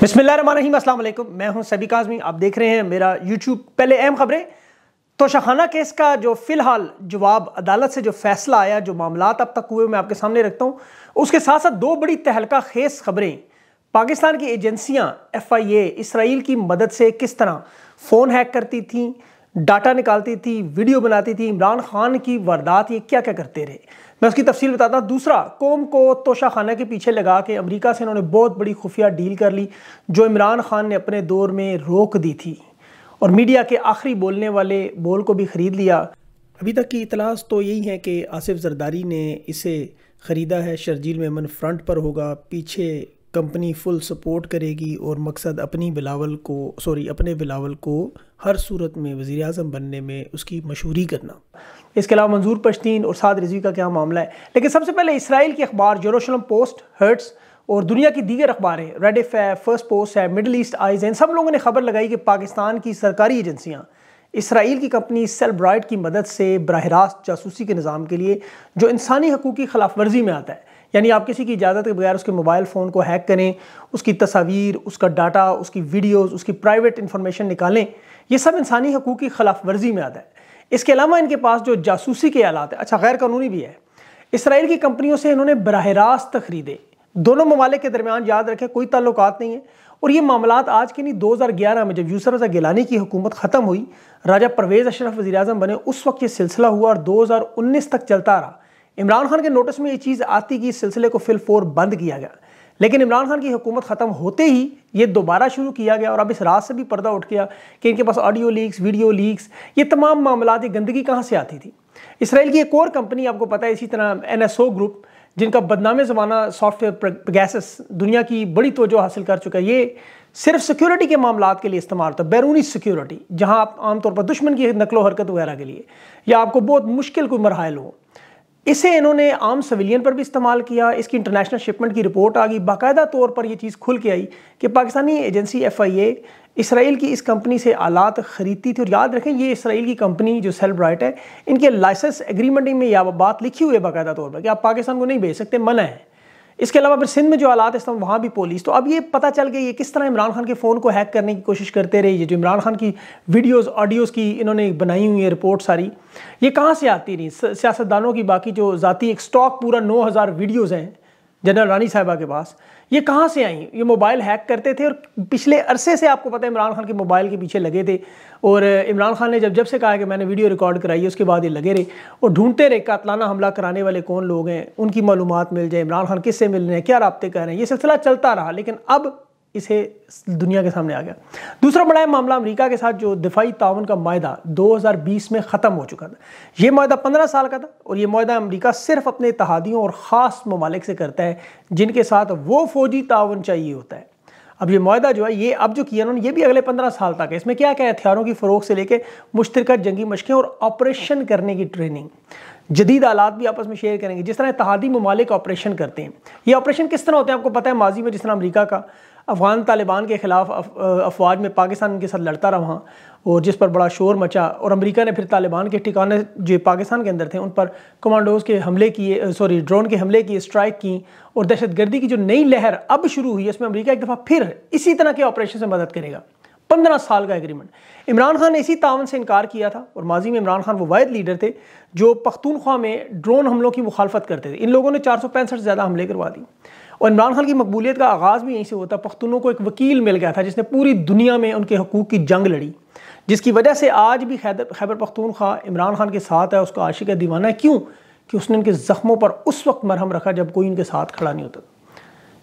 बिसमीम अल्लाम मैं हूं सभी काजमी आप देख रहे हैं मेरा यूट्यूब पहले अहम खबरें तोशाखाना केस का जो फ़िलहाल जवाब अदालत से जो फैसला आया जो मामला अब तक हुए मैं आपके सामने रखता हूँ उसके साथ साथ दो बड़ी तहलका खेस खबरें पाकिस्तान की एजेंसियां एफ आई ए इसराइल की मदद से किस तरह फ़ोन हैक करती थी डाटा निकालती थी वीडियो बनाती थी इमरान खान की वारदात ये क्या क्या करते रहे मैं उसकी तफसील बताता हूँ दूसरा कौम को तोशा खाना के पीछे लगा के अमेरिका से इन्होंने बहुत बड़ी खुफिया डील कर ली जो इमरान खान ने अपने दौर में रोक दी थी और मीडिया के आखिरी बोलने वाले बोल को भी ख़रीद लिया अभी तक की इतलास तो यही है कि आसिफ जरदारी ने इसे ख़रीदा है शर्जील मेमन फ्रंट पर होगा पीछे कंपनी फुल सपोर्ट करेगी और मकसद अपनी बिलावल को सॉरी अपने बिलावल को हर सूरत में वज़ी अजम बनने में उसकी मशहूरी करना इसके अलावा मंजूर पश्तीन और साद रिजवी का क्या मामला है लेकिन सबसे पहले इसराइल के अखबार जरूशलम पोस्ट हर्ट्स और दुनिया की दीगर अखबारें रेड एफ है फर्स्ट पोस्ट है मिडल ईस्ट आइज इन सब लोगों ने खबर लगाई कि पाकिस्तान की सरकारी एजेंसियाँ इसराइल की कंपनी सेलब्राइट की मदद से बरह रास्त जासूसी के निज़ाम के लिए जो इंसानी हकूक़ की खिलाफ वर्जी में आता है यानी आप किसी की इजाज़त के बगैर उसके मोबाइल फ़ोन को हैक करें उसकी तस्वीर उसका डाटा उसकी वीडियोस उसकी प्राइवेट इन्फॉर्मेशन निकालें ये सब इंसानी हकूक़ की खिलाफ वर्जी में आता है इसके अलावा इनके पास जो जासूसी के आलात है अच्छा गैर कानूनी भी है इसराइल की कंपनियों से इन्होंने बरह रास्त खरीदे दोनों ममालिक के दरमियान याद रखें कोई ताल्लुक नहीं है और ये मामला आज के नहीं ग्यारह में जब यूसर रजा गिलानी की हुकूमत ख़त्म हुई राजा परवेज़ अशरफ वजी बने उस वक्त ये सिलसिला हुआ और उन्नीस तक चलता रहा इमरान खान के नोटिस में ये चीज़ आती कि इस सिलसिले को फिल फोर बंद किया गया लेकिन इमरान खान की हुकूमत ख़त्म होते ही ये दोबारा शुरू किया गया और अब इस रात से भी पर्दा उठ गया कि इनके पास ऑडियो लीक्स वीडियो लीक्स ये तमाम मामला गंदगी कहाँ से आती थी इसराइल की एक और कंपनी आपको पता है इसी तरह एन ग्रुप जिनका बदनाम ज़माना सॉफ्टवेयर गैसेस दुनिया की बड़ी तोजो हासिल कर चुका है ये सिर्फ सिक्योरिटी के मामला के लिए इस्तेमाल होता है बैरूनी सिक्योरिटी जहाँ आप आमतौर पर दुश्मन की नकलो हरकत वगैरह के लिए या आपको बहुत मुश्किल कोई मरहल हो इसे इन्होंने आम सविलियन पर भी इस्तेमाल किया इसकी इंटरनेशनल शिपमेंट की रिपोर्ट आ गई बाकायदा तौर पर यह चीज़ खुल के आई कि Pakistani agency F I A Israel की इस कंपनी से आलात ख़रीदती थी और याद रखें ये इसराइल की कंपनी जो सेल ब्राइट है इनके लाइसेंस एग्रीमेंट में यह बात लिखी हुई है बाकायदा तौर पर कि आप पाकिस्तान को नहीं भेज सकते मना है इसके अलावा फिर सिंध में जो हालात इस समय वहाँ भी पुलिस तो अब ये पता चल गया ये किस तरह इमरान खान के फ़ोन को हैक करने की कोशिश करते रहे ये जो इमरान खान की वीडियोज़ ऑडियोज़ की इन्होंने बनाई हुई है रिपोर्ट सारी ये कहाँ से आती रही सियासतदानों की बाकी जो ज़ाती एक स्टॉक पूरा नौ हज़ार वीडियोज़ हैं जनरल रानी साहबा के पास ये कहाँ से आई ये मोबाइल हैक करते थे और पिछले अरसे से आपको पता है इमरान खान के मोबाइल के पीछे लगे थे और इमरान खान ने जब जब से कहा कि मैंने वीडियो रिकॉर्ड कराई है उसके बाद ये लगे रहे और ढूंढते रहे कातलाना हमला कराने वाले कौन लोग हैं उनकी मालूम मिल जाए इमरान खान किससे मिल रहे हैं क्या रबते कर रहे हैं ये सिलसिला चलता रहा लेकिन अब इसे दुनिया के सामने आ गया दूसरा बड़ा मामला अमेरिका के साथ जो दिफाई तावन का माहा 2020 में ख़त्म हो चुका था यह माहा 15 साल का था और यह माहा अमेरिका सिर्फ अपने इतिहादियों और ख़ास ममालिक से करता है जिनके साथ वो फौजी तावन चाहिए होता है अब ये माहा जो है ये अब जो किया उन्होंने ये भी अगले पंद्रह साल तक है इसमें क्या क्या हथियारों की फ़रोग से लेकर मुश्तरक जंगी मशकें और ऑपरेशन करने की ट्रेनिंग जदीद आलात भी आपस में शेयर करेंगे जिस तरह इतिहादी ममालिक ऑपरेशन करते हैं ये ऑपरेशन किस तरह होते हैं आपको पता है माजी में जिस तरह अमरीका का अफ़गान तालिबान के ख़िलाफ़ अफवाज में पाकिस्तान के साथ लड़ता रहा और जिस पर बड़ा शोर मचा और अमेरिका ने फिर तालिबान के ठिकाने जो पाकिस्तान के अंदर थे उन पर कमांडोज़ के हमले किए सॉरी ड्रोन के हमले किए स्ट्राइक की और दहशतगर्दी की जो नई लहर अब शुरू हुई है उसमें अमरीका एक दफ़ा फिर इसी तरह के ऑपरेशन से मदद करेगा पंद्रह साल का एग्रीमेंट इमरान खान ने इसी तावन से इनकार किया था और माजी में इमरान खान वो वायद लीडर थे जो पख्तूनख्वा में ड्रोन हमलों की मुखालफत करते थे इन लोगों ने चार सौ पैंसठ से ज़्यादा हमले करवा दिए और इमरान खान की मकबूलियत का आगाज़ भी यहीं से होता पख्तूनों को एक वकील मिल गया था जिसने पूरी दुनिया में उनके हकूक़ की जंग लड़ी जिसकी वजह से आज भी खैबर पख्तूनख्वा इमरान खान के साथ है उसका आशिक दीवाना है क्यों कि उसने उनके ज़ख्मों पर उस वक्त मरहम रखा जब कोई उनके साथ खड़ा नहीं होता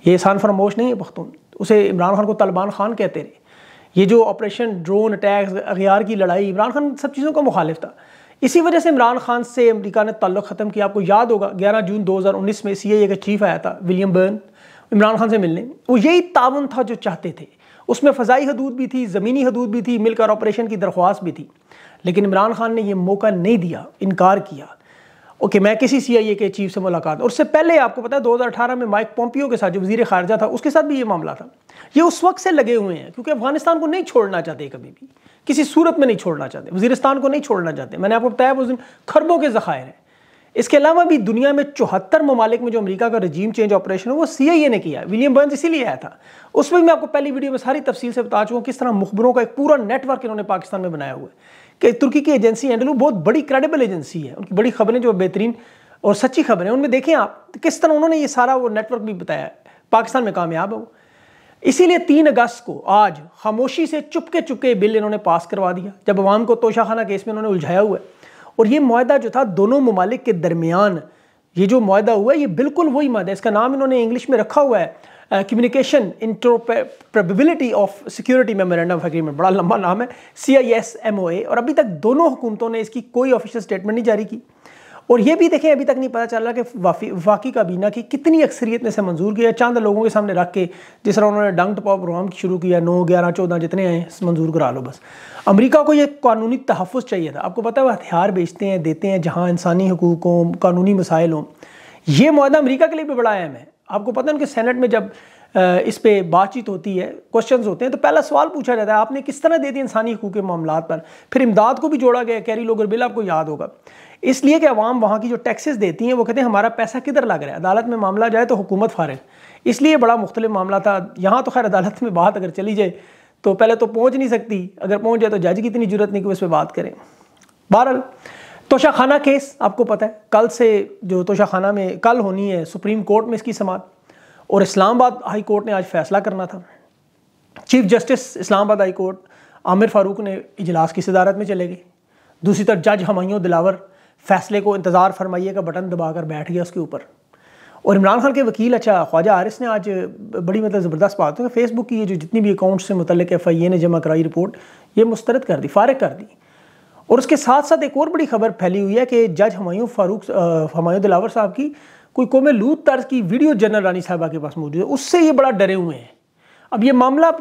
ये एहसान फरमोश नहीं है पख्तून उसे इमरान खान को तलबान खान कहते रहे ये जो ऑपरेशन ड्रोन अटैक्स अगियार की लड़ाई इमरान खान सब चीज़ों का मुखालिफ था इसी वजह से इमरान खान से अमेरिका ने ताल्लुक ख़त्म किया आपको याद होगा 11 जून 2019 में सी का चीफ आया था विलियम बर्न इमरान खान से मिलने वो यही ताउन था जो चाहते थे उसमें फ़जाई हदूद भी थी ज़मीनी हदूद भी थी मिलकर ऑपरेशन की दरख्वास्त भी थी लेकिन इमरान खान ने यह मौका नहीं दिया इनकार किया ओके मैं किसी सी के चीफ से मुलाकात और उससे पहले आपको पता है अठारह में माइक पोम्पियो के साथ जो वजी खारजा था उसके साथ भी ये मामला था ये उस वक्त से लगे हुए हैं क्योंकि अफगानिस्तान को नहीं छोड़ना चाहते कभी भी किसी सूरत में नहीं छोड़ना चाहते वजीरस्तान को नहीं छोड़ना चाहते मैंने आपको बताया उस दिन खरबों के ज़खायर हैं इसके अलावा भी दुनिया में चौहत्तर ममालिक में जो अमेरिका का रजीम चेंज ऑपरेशन है वो सी आई ए ने किया विलियम बर्न्स इसीलिए आया था उसमें मैं आपको पहली वीडियो में सारी तफसील से बता चुका हूँ किस तरह मुखबरों का एक पूरा नेटवर्क इन्होंने पाकिस्तान में बनाया हुआ है कि तुर्की की एजेंसी एंडलू बहुत बड़ी क्रेडिबल एजेंसी है उनकी बड़ी खबरें जो बेहतरीन और सच्ची खबरें उनमें देखें आप किस तरह उन्होंने ये सारा वो नेटवर्क भी बताया पाकिस्तान में कामयाब है इसीलिए तीन अगस्त को आज खामोशी से चुपके चुपके बिल इन्होंने पास करवा दिया जब अवाम को तोशाखाना केस में इन्होंने उलझाया हुआ है और ये माहदा जो था दोनों ममालिक के दरमियान ये जो माहा हुआ है ये बिल्कुल वही माह इसका नाम इन्होंने इंग्लिश में रखा हुआ है communication interoperability of security memorandum of agreement बड़ा लंबा नाम है सी आई एस एम ओ ए और अभी तक दोनों हुकूमतों ने इसकी कोई ऑफिशियल स्टेटमेंट नहीं जारी की और ये भी देखें अभी तक नहीं पता चल रहा कि वाकई काबीना की कितनी अक्सरियत ने इसे मंजूर किया चंद लोगों के सामने रख के जिस तरह उन्होंने डंग टपाव प्रोग्राम शुरू किया नौ ग्यारह चौदह जितने आए मंजूर करा लो बस अमरीका को यह कानूनी तहफ़ चाहिए था आपको पता है वो हथियार बेचते हैं देते हैं जहाँ इंसानी हकूक़ हों कानूनी मसाइल हों ये माहा अमरीका के लिए भी बड़ा अहम है आपको पता है उनके सेनेट में जब इस पर बातचीत होती है क्वेश्चन होते हैं तो पहला सवाल पूछा जाता है आपने किस तरह दे दी इंसानी हकूक़ के मामला पर फिर इमदाद को भी जोड़ा गया कैरी लोगर बिल आपको याद होगा इसलिए कि अवाम वहाँ की जो टैक्सेस देती हैं वो कहते हैं हमारा पैसा किधर लग रहा है अदालत में मामला जाए तो हुकूमत फारे इसलिए बड़ा मुख्तलि मामला था यहाँ तो खैर अदालत में बात अगर चली जाए तो पहले तो पहुँच नहीं सकती अगर पहुँच जाए तो जज की इतनी जरूरत नहीं कि उस पर बात करें बहरल तोशा खाना केस आपको पता है कल से जो तोशा खाना में कल होनी है सुप्रीम कोर्ट में इसकी समाप्त और इस्लामाबाद हाई कोर्ट ने आज फैसला करना था chief justice Islamabad high court Aamir Farooq ने इजलास की सदारत में चले गए दूसरी तरफ जज हमायों दिलावर फैसले को इंतज़ार फरमाइए का बटन दबाकर बैठ गया उसके ऊपर और इमरान खान के वकील अच्छा ख्वाजा आरिस ने आज बड़ी मतलब ज़बरदस्त बात है फेसबुक की ये जो जितनी भी अकाउंट से मुतल एफ आई ए ने जमा कराई रिपोर्ट ये मुस्तरद कर दी फारग कर दी और उसके साथ साथ एक और बड़ी खबर फैली हुई है कि जज हमायूं फारूक हमायूं दिलावर साहब की कोई कोम लूत तर्ज की वीडियो जनरल रानी साहबा के पास मौजूद है उससे ये बड़ा डरे हुए हैं अब ये मामला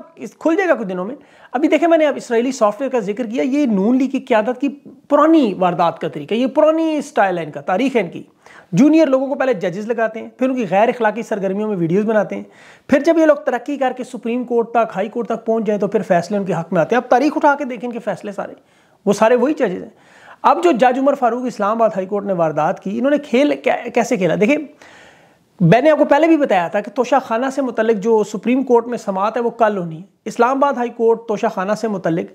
खुल जाएगा कुछ दिनों में अभी देखें मैंने अब इसराइली सॉफ्टवेयर का जिक्र किया ये नून लीग की क्यादत की पुरानी वारदात का तरीका ये पुरानी स्टाइल है इनका तारीख है इनकी जूनियर लोगों को पहले जजेस लगाते हैं फिर उनकी गैर अखलाकी सरगर्मियों में वीडियोज़ बनाते हैं फिर जब ये लोग तरक्की करके सुप्रीम कोर्ट तक हाई कोर्ट तक पहुँच जाए तो फिर फैसले उनके हक में आते हैं अब तारीख उठा के देखें इनके फैसले सारे वो सारे वही जजेज हैं अब जो जज उमर फारूक इस्लामाबाद हाईकोर्ट ने वारदात की इन्होंने खेल कैसे खेला देखिए मैंने आपको पहले भी बताया था कि तोशा खाना से मुतलिक जो सुप्रीम कोर्ट में समात है वो कल होनी है इस्लामाबाद हाई कोर्ट तोशा खाना से मुतलिक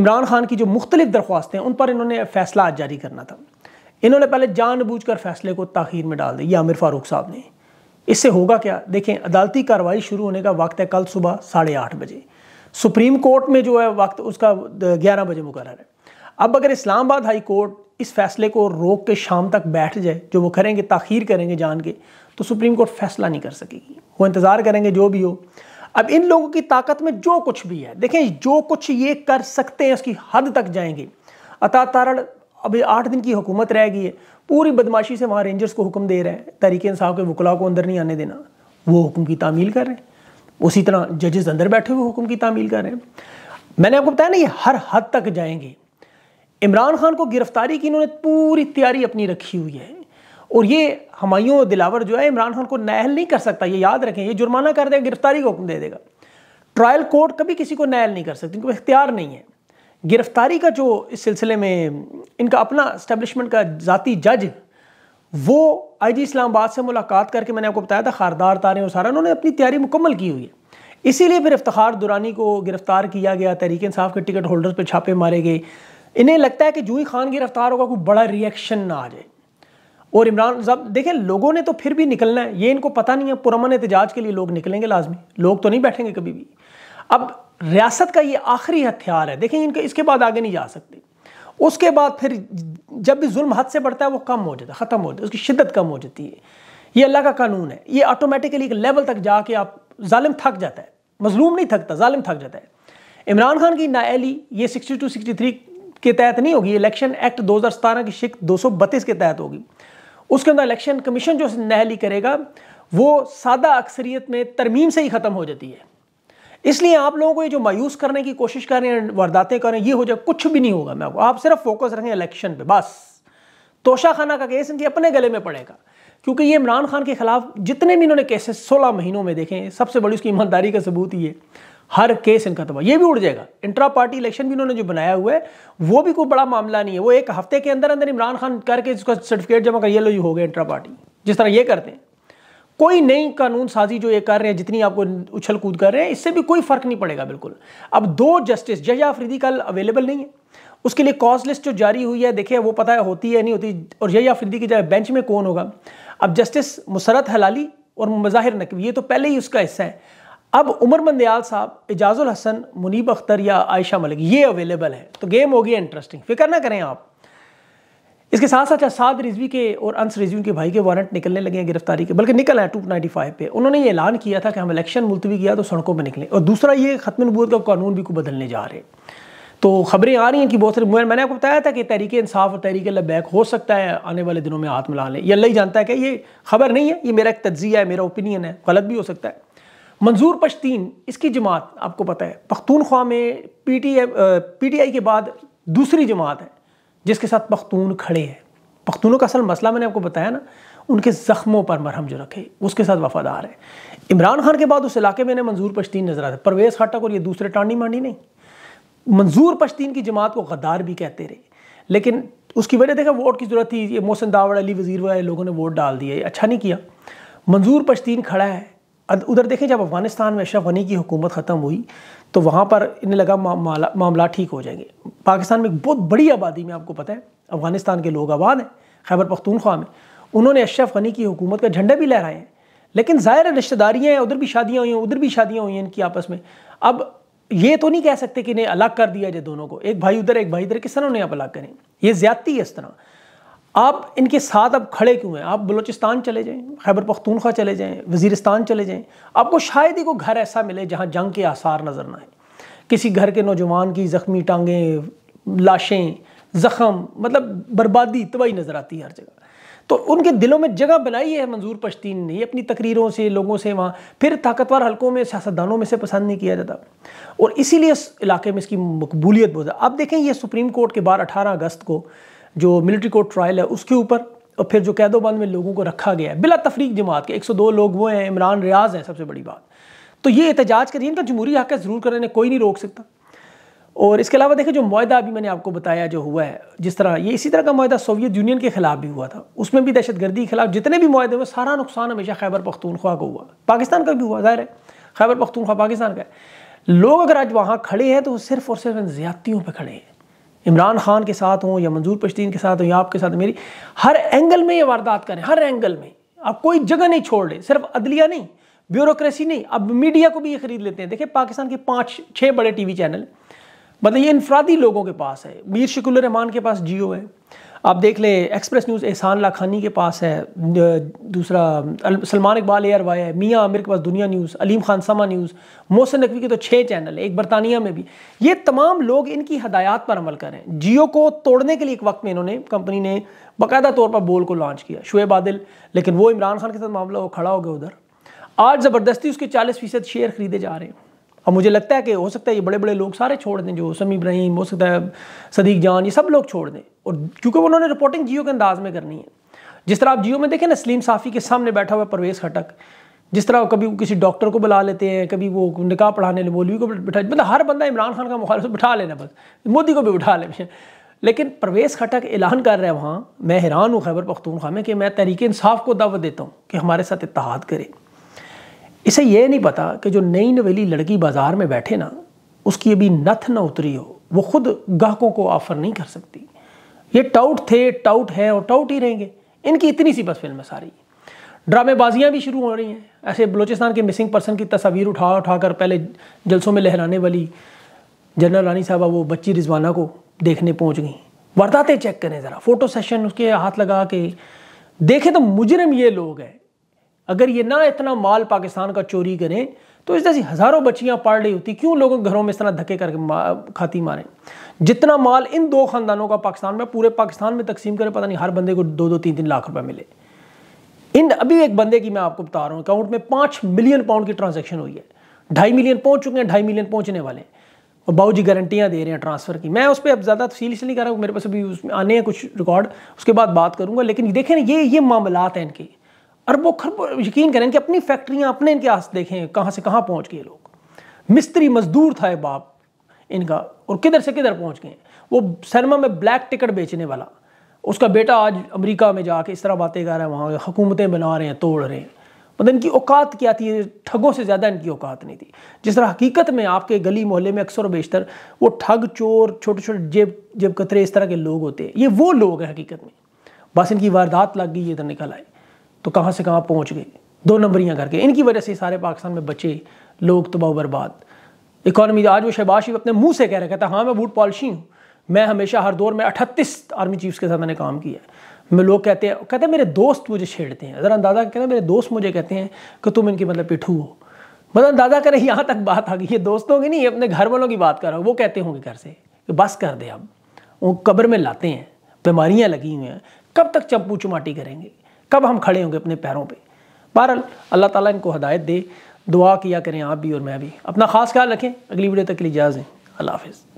इमरान खान की जो मुख्तलिफ दरख्वास्तें उन पर इन्होंने फैसला आज जारी करना था इन्होंने पहले जानबूझ कर फैसले को ताखिर में डाल दिया या आमिर फारूक साहब ने इससे होगा क्या देखें अदालती कार्रवाई शुरू होने का वक्त है कल सुबह साढ़े आठ बजे सुप्रीम कोर्ट में जो है वक्त उसका ग्यारह बजे मुकर है अब अगर इस्लामाबाद हाई कोर्ट इस फैसले को रोक के शाम तक बैठ जाए जो वो करेंगे ताखीर करेंगे जान के तो सुप्रीम कोर्ट फैसला नहीं कर सकेगी वो इंतज़ार करेंगे जो भी हो अब इन लोगों की ताकत में जो कुछ भी है देखें जो कुछ ये कर सकते हैं उसकी हद तक जाएंगे अता तारण अभी आठ दिन की हुकूमत रह गई है पूरी बदमाशी से वहाँ रेंजर्स को हुक्म दे रहे हैं तरीके इंसाफ के वकला को अंदर नहीं आने देना वो हुक्म की तामील कर रहे हैं उसी तरह जजेस अंदर बैठे हुए हुक्म की तामील कर रहे हैं मैंने आपको बताया ना ये हर हद तक जाएंगे इमरान खान को गिरफ्तारी की इन्होंने पूरी तैयारी अपनी रखी हुई है और ये हमायूं दिलावर जो है इमरान खान को नायल नहीं कर सकता ये याद रखें ये जुर्माना कर देगा गिरफ्तारी का हुक्म दे देगा ट्रायल कोर्ट कभी किसी को नायल नहीं कर सकती क्योंकि इख्तियार नहीं है गिरफ्तारी का जो इस सिलसिले में इनका अपना इस्टेब्लिशमेंट का ज़ाती जज वो आई जी इस्लामाबाद से मुलाकात करके मैंने आपको बताया था खारदार तारे और सारा उन्होंने अपनी तैयारी मुकम्मल की हुई है इसीलिए फिर इफ्तार दुरानी को गिरफ्तार किया गया तहरीक इंसाफ के टिकट होल्डर्स पर छापे मारे गए इन्हें लगता है कि जूही खान की रफ्तार होगा कोई बड़ा रिएक्शन ना आ जाए और इमरान साहब देखें लोगों ने तो फिर भी निकलना है ये इनको पता नहीं है पुरमन एहतजाज के लिए लोग निकलेंगे लाजमी लोग तो नहीं बैठेंगे कभी भी अब रियासत का ये आखिरी हथियार है देखें इनके इसके बाद आगे नहीं जा सकते उसके बाद फिर जब भी जुल्म हद से बढ़ता है वो कम हो जाता है ख़त्म हो जाता है उसकी शिद्दत कम हो जाती है ये अल्लाह का कानून है ये ऑटोमेटिकली एक लेवल तक जाके आप ालिम थक जाता है मजलूम नहीं थकता ालिम थक जाता है इमरान खान की नाअली ये सिक्सटी टू सिक्सटी थ्री के तहत नहीं होगी इलेक्शन एक्ट सतारह की शिक बत्तीस के तहत होगी उसके अंदर इलेक्शन कमीशन जो नहली करेगा वो सादा अक्सरियत में तरमीम से ही ख़त्म हो जाती है इसलिए आप लोगों को ये जो मायूस करने की कोशिश कर रहे हैं वारदातें कर रहे हैं ये हो जाए कुछ भी नहीं होगा मैं आप सिर्फ फोकस रखें इलेक्शन पे बस तोशा खाना का केस इनके अपने गले में पड़ेगा क्योंकि ये इमरान खान के खिलाफ जितने भी इन्होंने केसेस 16 महीनों में देखे सबसे बड़ी उसकी ईमानदारी का सबूत ये है हर केस इनका तबाह ये भी उड़ जाएगा इंट्रा पार्टी इलेक्शन भी इन्होंने जो बनाया हुआ है वो भी कोई बड़ा मामला नहीं है वो एक हफ्ते के अंदर अंदर इमरान खान करके इसका सर्टिफिकेट जमा कर ये लो ये हो गया इंट्रा पार्टी जिस तरह ये करते हैं कोई नई कानून साजी जो ये कर रहे हैं जितनी आपको उछल कूद कर रहे हैं इससे भी कोई फर्क नहीं पड़ेगा बिल्कुल अब दो जस्टिस जया आफरीदी कल अवेलेबल नहीं है उसके लिए कॉज लिस्ट जो जारी हुई है देखिए वो पता है होती है नहीं होती और जया आफरीदी की जगह बेंच में कौन होगा अब जस्टिस मुसरत हलाली और मज़ाहिर नकवी ये तो पहले ही उसका हिस्सा है अब उमर बंदयाल साहब एजाजुल हसन मुनीब अख्तर या आयशा मलिक ये अवेलेबल है तो गेम होगी इंटरेस्टिंग फिक्र ना करें आप इसके साथ साथ असाद रिजवी के और अंस रिजवी के भाई के वारंट निकलने लगे हैं गिरफ्तारी के बल्कि निकल आए टू नाइन्टी फाइव पे उन्होंने ये ऐलान किया था कि हम इलेक्शन मुलतवी किया तो सड़कों पर निकले और दूसरा ये खत्म नबूत तो का कानून भी को बदलने जा रहे तो खबरें आ रही हैं कि बहुत सारे मैंने आपको बताया था कि तहरीक इंसाफ और तहरीक लबैक हो सकता है आने वाले दिनों में हाथ मिला लें ये अल्लाह ही जानता है कि ये खबर नहीं है ये मेरा एक तजिया है मेरा ओपिनियन है गलत भी हो सकता है मंजूर पश्तीन इसकी जमात आपको पता है पख्तूनख्वा में पी टी आई के बाद दूसरी जमात है जिसके साथ पख्तून खड़े हैं पख्तूनों का असल मसला मैंने आपको बताया ना उनके ज़ख्मों पर मरहम जो रखे उसके साथ वफादार है इमरान खान के बाद उस इलाके में मंजूर पश्तीन नजर आते परवेज़ खाटक और ये दूसरे टांडी मांडी नहीं मंजूर पश्तीन की जमात को गद्दार भी कहते रहे लेकिन उसकी वजह देखा वोट की ज़रूरत थी ये मोहसिन दावड़ अली वज़ीर वाले लोगों ने वोट डाल दिया अच्छा नहीं किया मंजूर पश्तीन खड़ा है उधर देखें जब अफगानिस्तान में अशरफ गनी की हुकूमत ख़त्म हुई तो वहाँ पर इन्हें लगा मामला मामला ठीक हो जाएंगे पाकिस्तान में एक बहुत बड़ी आबादी में आपको पता है अफगानिस्तान के लोग आबाद हैं खैबर पख्तूनख्वा में उन्होंने अशरफ गनी की हुकूमत का झंडे भी लहराए हैं लेकिन ज़ाहिर रिश्तेदारियाँ हैं उधर भी शादियाँ हुई हैं उधर भी शादियाँ हुई हैं इनकी आपस में अब ये तो नहीं कह सकते कि इन्हें अलग कर दिया जाए दोनों को एक भाई उधर एक भाई इधर किस तरह उन्हें आप अलग करें यह ज्यादती है इस तरह आप इनके साथ अब खड़े क्यों हैं आप बलूचिस्तान चले जाएं खैबर पख्तूनख्वा चले जाएं वजीरस्तान चले जाएं आपको शायद ही कोई घर ऐसा मिले जहां जंग के आसार नज़र ना आए किसी घर के नौजवान की ज़ख्मी टांगें लाशें ज़ख़म मतलब बर्बादी तबाही नज़र आती है हर जगह तो उनके दिलों में जगह बनाई है मंजूर पश्तीन ने अपनी तकरीरों से लोगों से वहाँ फिर ताकतवर हलकों में सियासतदानों में से पसंद नहीं किया जाता और इसीलिए इस इलाके में इसकी मकबूलियत बहुत आप देखें यह सुप्रीम कोर्ट के बार अठारह अगस्त को जो मिलिट्री कोर्ट ट्रायल है उसके ऊपर और फिर जो कैदोबंद में लोगों को रखा गया है बिला तफरीक जमात के 102 लोग वो हैं इमरान रियाज हैं सबसे बड़ी बात तो ये एहतजाज करिए इनका जमहूरी हक है ज़रूर करने इन्हें कोई नहीं रोक सकता और इसके अलावा देखें जो माहा अभी मैंने आपको बताया जो हुआ है जिस तरह ये इसी तरह का माहा सोवियत यूनियन के खिलाफ भी हुआ था उसमें भी दहशत गर्दी के खिलाफ जितने भी माहे हुए सारा नुकसान हमेशा खैबर पख्तूनख्वा को हुआ पाकिस्तान का भी हुआ ज़ाहिर है खैबर पख्तूनख्वा पाकिस्तान का है लोग अगर आज वहाँ खड़े हैं तो वो सिर्फ और सिर्फ इन ज्यादतियों पर खड़े हैं इमरान खान के साथ हों या मंजूर पश्तीन के साथ हों या आपके साथ मेरी हर एंगल में ये वारदात करें हर एंगल में आप कोई जगह नहीं छोड़ रहे सिर्फ अदलिया नहीं ब्यूरोक्रेसी नहीं अब मीडिया को भी ये खरीद लेते हैं देखिए पाकिस्तान के पाँच छः बड़े वी चैनल मतलब ये इनफरादी लोगों के पास है मीर शकुल रहमान के पास जियो है आप देख लें एक्सप्रेस न्यूज़ एहसान लाखानी के पास है दूसरा सलमान इकबाल एयर वाई है मियाँ आमिर के पास दुनिया न्यूज़ अलीम खान समा न्यूज़ मोहसिन नकवी के तो छः चैनल है एक बरतानिया में भी ये तमाम लोग इनकी हदायत पर अमल करें जियो को तोड़ने के लिए एक वक्त में इन्होंने कंपनी ने बाकायदा तौर पर बोल को लॉन्च किया शुएब आदिल लेकिन वो इमरान खान के साथ मामला वो खड़ा हो गया उधर आज ज़बरदस्ती उसके चालीस फ़ीसद शेयर खरीदे जा रहे हैं और मुझे लगता है कि हो सकता है ये बड़े बड़े लोग सारे छोड़ दें जो समी इब्राहिम हो सकता है सदीक जान ये सब लोग छोड़ दें और क्योंकि उन्होंने रिपोर्टिंग जियो के अंदाज में करनी है जिस तरह आप जियो में देखें ना सलीम साफ़ी के सामने बैठा हुआ परवेज़ खटक जिस तरह कभी किसी डॉक्टर को बुला लेते हैं कभी वो निकाह पढ़ाने मौलवी को बिठा मतलब हर बंदा इमरान खान का मुखालफ बिठा लेना बस मोदी को भी बिठा ले लेकिन परवेज़ खटक ऐलान कर रहे हैं वहाँ मैं हैरान हूँ खैबर पख्तूनखा में कि मैं तहरीक इंसाफ को दावत देता हूँ कि हमारे साथ इतहाद करें इसे यह नहीं पता कि जो नई नवेली लड़की बाज़ार में बैठे ना उसकी अभी नथ ना उतरी हो वो खुद ग्राहकों को ऑफ़र नहीं कर सकती ये टाउट थे टाउट हैं और टाउट ही रहेंगे इनकी इतनी सी बस फिल्म है सारी ड्रामेबाजियाँ भी शुरू हो रही हैं ऐसे बलोचिस्तान के मिसिंग पर्सन की तस्वीर उठा उठा कर पहले जलसों में लहराने वाली जनरल रानी साहबा वो बच्ची रिजवाना को देखने पहुँच गई वारदातें चेक करें ज़रा फ़ोटो सेशन उसके हाथ लगा के देखें तो मुजरम ये लोग हैं अगर ये ना इतना माल पाकिस्तान का चोरी करें तो इस जैसी हज़ारों बच्चियां पढ़ रही होती क्यों लोगों घरों में इस तरह धक्के करके खाती मारें जितना माल इन दो ख़ानदानों का पाकिस्तान में पूरे पाकिस्तान में तकसीम करें पता नहीं हर बंदे को दो दो तीन तीन लाख रुपये मिले इन अभी एक बंदे की मैं आपको बता रहा हूँ अकाउंट में पाँच मिलियन पाउंड की ट्रांजेक्शन हुई है ढाई मिलियन पहुँच चुके हैं ढाई मिलियन पहुँचने वाले और बाबू जी गारंटियाँ दे रहे हैं ट्रांसफ़र की मैं उस पर अब ज़्यादा तफसील इसलिए नहीं कर रहा हूँ मेरे पास अभी उसमें आने हैं कुछ रिकॉर्ड उसके बाद बात करूँगा लेकिन देखें ये ये मामलात हैं इनके अरबों खरबों यकीन करें कि अपनी फैक्ट्रियां अपने इनके हाथ देखें कहाँ से कहाँ पहुँच गए लोग मिस्त्री मजदूर था बाप इनका और किधर से किधर पहुँच गए वो सरमा में ब्लैक टिकट बेचने वाला उसका बेटा आज अमेरिका में जाके इस तरह बातें कर रहा है वहाँ हुकूमतें बना रहे हैं तोड़ रहे हैं मतलब इनकी औकात क्या थी ठगों से ज़्यादा इनकी औकात नहीं थी जिस तरह हकीकत में आपके गली मोहल्ले में अक्सर बेशतर वो ठग चोर छोटे छोटे जेब जेब कतरे इस तरह के लोग होते हैं ये वो लोग हैं हकीकत में बस इनकी वारदात लग गई ये तो निकल आए तो कहाँ से कहाँ पहुँच गए दो नंबरियाँ करके इनकी वजह से सारे पाकिस्तान में बचे लोग तबाह बर्बाद इकानमी आज वो शहबाज शरीफ अपने मुँह से कह रहा कहता हाँ मैं बूट पॉलिशी हूँ मैं हमेशा हर दौर में अठतीस आर्मी चीफ्स के साथ मैंने काम किया है मैं लोग कहते हैं कहते हैं मेरे दोस्त मुझे छेड़ते हैं ज़रा अंदाज़ा कहते हैं मेरे दोस्त मुझे कहते हैं कि तुम इनकी मतलब पिठू हो मतलब अंदाज़ा करें यहाँ तक बात आ गई ये दोस्तों की नहीं अपने घर वालों की बात कर रहा हूँ वो कहते होंगे घर से कि बस कर दे अब वो कब्र में लाते हैं बीमारियाँ लगी हुई हैं कब तक चंपू चुमाटी करेंगे कब हम खड़े होंगे अपने पैरों पर बहरहाल अल्लाह ताली इनको हदायत दे दुआ किया करें आप भी और मैं भी अपना खास ख्याल रखें अगली वीडियो तक के लिए इजाज़ें अल्लाह हाफिज़